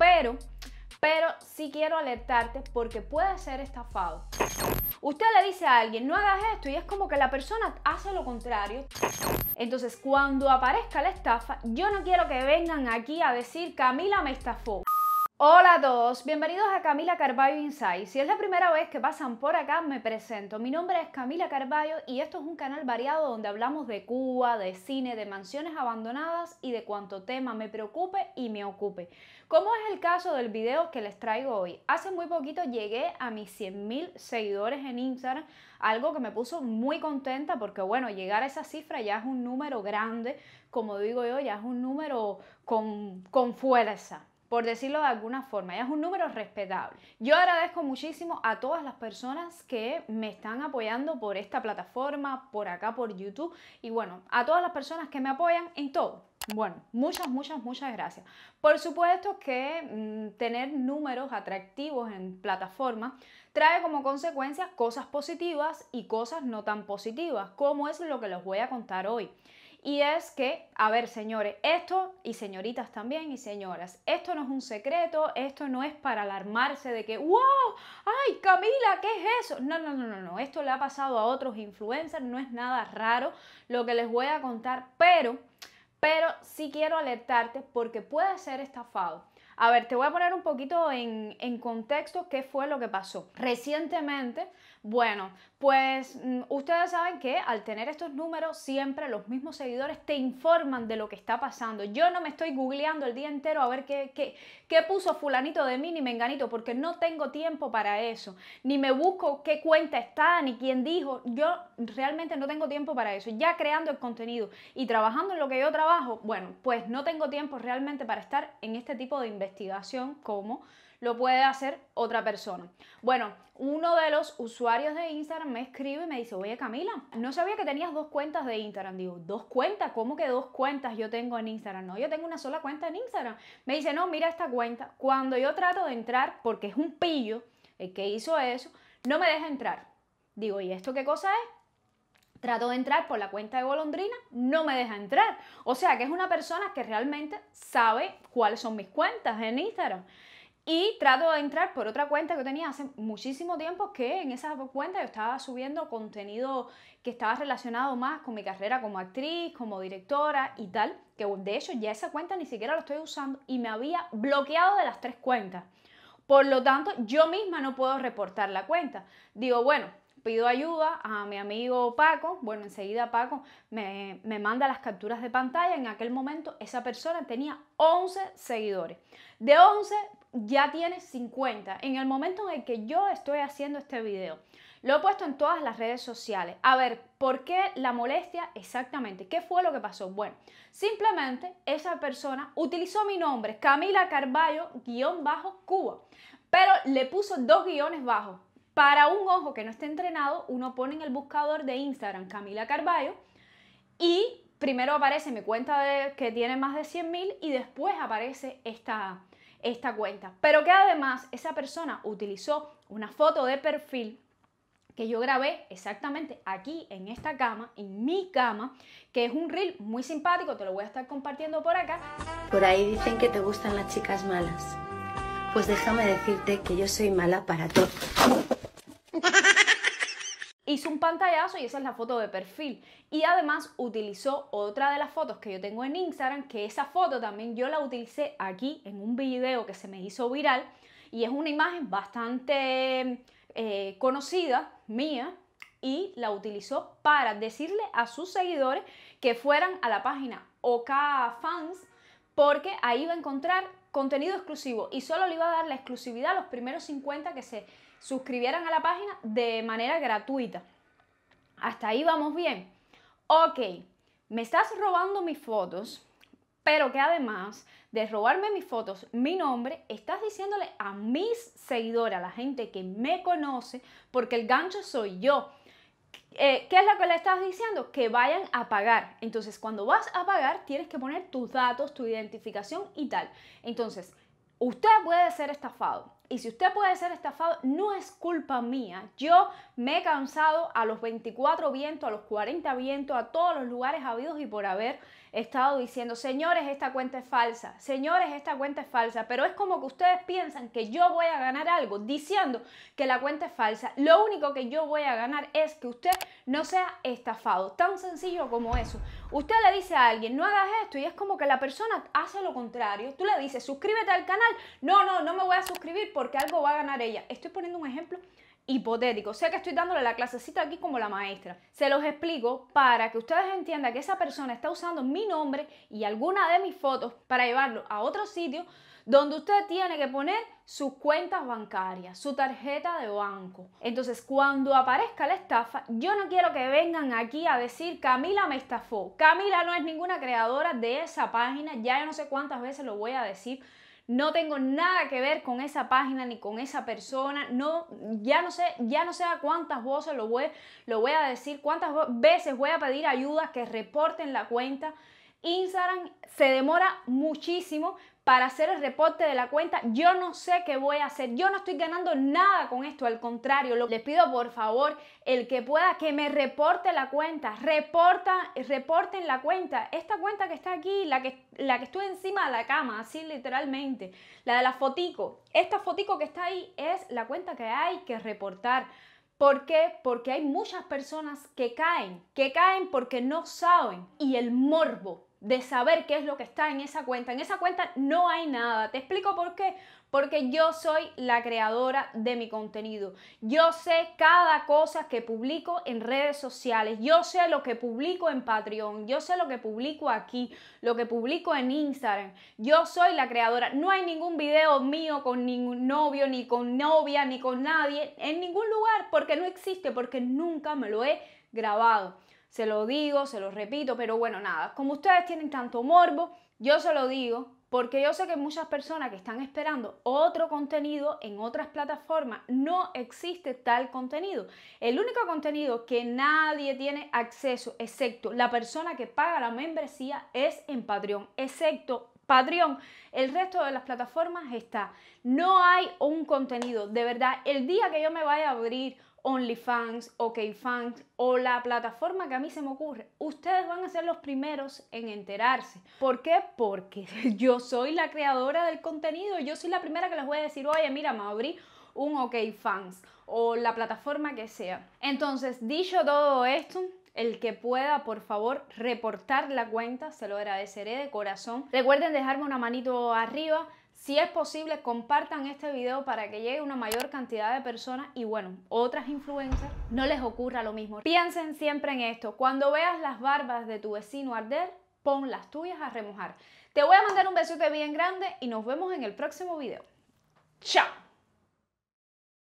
pero, pero sí quiero alertarte porque puede ser estafado. Usted le dice a alguien, no hagas esto, y es como que la persona hace lo contrario. Entonces, cuando aparezca la estafa, yo no quiero que vengan aquí a decir, Camila me estafó. Hola a todos, bienvenidos a Camila Carballo Insight. Si es la primera vez que pasan por acá, me presento. Mi nombre es Camila Carballo y esto es un canal variado donde hablamos de Cuba, de cine, de mansiones abandonadas y de cuanto tema me preocupe y me ocupe. Como es el caso del video que les traigo hoy. Hace muy poquito llegué a mis 100.000 seguidores en Instagram, algo que me puso muy contenta porque bueno, llegar a esa cifra ya es un número grande, como digo yo, ya es un número con, con fuerza por decirlo de alguna forma. es un número respetable. Yo agradezco muchísimo a todas las personas que me están apoyando por esta plataforma, por acá, por YouTube y bueno, a todas las personas que me apoyan en todo. Bueno, muchas, muchas, muchas gracias. Por supuesto que mm, tener números atractivos en plataforma trae como consecuencia cosas positivas y cosas no tan positivas, como es lo que les voy a contar hoy. Y es que, a ver señores, esto, y señoritas también, y señoras, esto no es un secreto, esto no es para alarmarse de que, wow, ay Camila, ¿qué es eso? No, no, no, no, no, esto le ha pasado a otros influencers, no es nada raro lo que les voy a contar, pero, pero sí quiero alertarte porque puede ser estafado a ver, te voy a poner un poquito en, contexto qué fue lo que pasó. Recientemente, bueno, pues mm, ustedes saben que al tener estos números, siempre los mismos seguidores te informan de lo que está pasando. Yo no me estoy googleando el día entero a ver qué, qué, puso fulanito de mí ni menganito, porque no tengo tiempo para eso. Ni me busco qué cuenta está, ni quién dijo. Yo realmente no tengo tiempo para eso. Ya creando el contenido y trabajando en lo que yo trabajo, bueno, pues no tengo tiempo realmente para estar en este tipo de investigación investigación como lo puede hacer otra persona. Bueno, uno de los usuarios de Instagram me escribe y me dice, oye Camila, no sabía que tenías dos cuentas de Instagram. Digo, ¿dos cuentas? ¿Cómo que dos cuentas yo tengo en Instagram? No, yo tengo una sola cuenta en Instagram. Me dice, no, mira esta cuenta. Cuando yo trato de entrar, porque es un pillo el que hizo eso, no me deja entrar. Digo, ¿y esto qué cosa es? Trato de entrar por la cuenta de golondrina, no me deja entrar. O sea que es una persona que realmente sabe cuáles son mis cuentas en Instagram. Y trato de entrar por otra cuenta que tenía hace muchísimo tiempo, que en esa cuenta yo estaba subiendo contenido que estaba relacionado más con mi carrera como actriz, como directora y tal, que de hecho ya esa cuenta ni siquiera la estoy usando y me había bloqueado de las tres cuentas. Por lo tanto, yo misma no puedo reportar la cuenta. Digo, bueno, pido ayuda a mi amigo Paco, bueno, enseguida Paco me, manda las capturas de pantalla, en aquel momento esa persona tenía 11 seguidores, de 11 ya tiene 50, en el momento en el que yo estoy haciendo este video. Lo he puesto en todas las redes sociales. A ver, ¿por qué la molestia exactamente? ¿Qué fue lo que pasó? Bueno, simplemente esa persona utilizó mi nombre, Camila Carballo, guión bajo Cuba, pero le puso dos guiones bajos para un ojo que no esté entrenado, uno pone en el buscador de Instagram Camila Carballo y primero aparece mi cuenta que tiene más de 100.000 y después aparece esta, esta cuenta. Pero que además esa persona utilizó una foto de perfil que yo grabé exactamente aquí en esta cama, en mi cama, que es un reel muy simpático, te lo voy a estar compartiendo por acá. Por ahí dicen que te gustan las chicas malas. Pues déjame decirte que yo soy mala para todo. Hizo un pantallazo y esa es la foto de perfil. Y además utilizó otra de las fotos que yo tengo en Instagram, que esa foto también yo la utilicé aquí en un video que se me hizo viral. Y es una imagen bastante eh, conocida mía, y la utilizó para decirle a sus seguidores que fueran a la página OK Fans porque ahí va a encontrar contenido exclusivo y solo le iba a dar la exclusividad a los primeros 50 que se suscribieran a la página de manera gratuita. Hasta ahí vamos bien. Ok, me estás robando mis fotos, pero que además de robarme mis fotos, mi nombre, estás diciéndole a mis seguidores, a la gente que me conoce, porque el gancho soy yo. Eh, ¿Qué es lo que le estás diciendo? Que vayan a pagar. Entonces, cuando vas a pagar, tienes que poner tus datos, tu identificación y tal. Entonces, usted puede ser estafado. Y si usted puede ser estafado, no es culpa mía. Yo me he cansado a los 24 vientos, a los 40 vientos, a todos los lugares habidos y por haber he estado diciendo, señores, esta cuenta es falsa, señores, esta cuenta es falsa, pero es como que ustedes piensan que yo voy a ganar algo diciendo que la cuenta es falsa. Lo único que yo voy a ganar es que usted no sea estafado, tan sencillo como eso. Usted le dice a alguien, no hagas esto, y es como que la persona hace lo contrario. Tú le dices, suscríbete al canal, no, no, no me voy a suscribir porque algo va a ganar ella. Estoy poniendo un ejemplo hipotético. sea que estoy dándole la clasecita aquí como la maestra. Se los explico para que ustedes entiendan que esa persona está usando mi nombre y alguna de mis fotos para llevarlo a otro sitio donde usted tiene que poner sus cuentas bancarias, su tarjeta de banco. Entonces, cuando aparezca la estafa, yo no quiero que vengan aquí a decir, Camila me estafó. Camila no es ninguna creadora de esa página, ya yo no sé cuántas veces lo voy a decir no tengo nada que ver con esa página ni con esa persona, no, ya no sé, ya no sé a cuántas voces lo voy, lo voy a decir, cuántas veces voy a pedir ayuda que reporten la cuenta, Instagram se demora muchísimo para hacer el reporte de la cuenta. Yo no sé qué voy a hacer. Yo no estoy ganando nada con esto. Al contrario, les pido por favor el que pueda que me reporte la cuenta. Reporta, reporten la cuenta. Esta cuenta que está aquí, la que, la que estuve encima de la cama, así literalmente. La de la fotico. Esta fotico que está ahí es la cuenta que hay que reportar. ¿Por qué? Porque hay muchas personas que caen, que caen porque no saben y el morbo de saber qué es lo que está en esa cuenta. En esa cuenta no hay nada. Te explico por qué. Porque yo soy la creadora de mi contenido. Yo sé cada cosa que publico en redes sociales. Yo sé lo que publico en Patreon. Yo sé lo que publico aquí. Lo que publico en Instagram. Yo soy la creadora. No hay ningún video mío con ningún novio, ni con novia, ni con nadie. En ningún lugar. Porque no existe. Porque nunca me lo he grabado se lo digo, se lo repito, pero bueno, nada, como ustedes tienen tanto morbo, yo se lo digo, porque yo sé que muchas personas que están esperando otro contenido en otras plataformas, no existe tal contenido. El único contenido que nadie tiene acceso, excepto la persona que paga la membresía, es en Patreon, excepto Patreon. El resto de las plataformas está. No hay un contenido. De verdad, el día que yo me vaya a abrir OnlyFans, OKFans o la plataforma que a mí se me ocurre, ustedes van a ser los primeros en enterarse. ¿Por qué? Porque yo soy la creadora del contenido, yo soy la primera que les voy a decir, oye, mira, me abrí un OKFans o la plataforma que sea. Entonces, dicho todo esto, el que pueda, por favor, reportar la cuenta, se lo agradeceré de corazón. Recuerden dejarme una manito arriba, si es posible, compartan este video para que llegue una mayor cantidad de personas y bueno, otras influencers no les ocurra lo mismo. Piensen siempre en esto. Cuando veas las barbas de tu vecino arder, pon las tuyas a remojar. Te voy a mandar un besote bien grande y nos vemos en el próximo video. ¡Chao!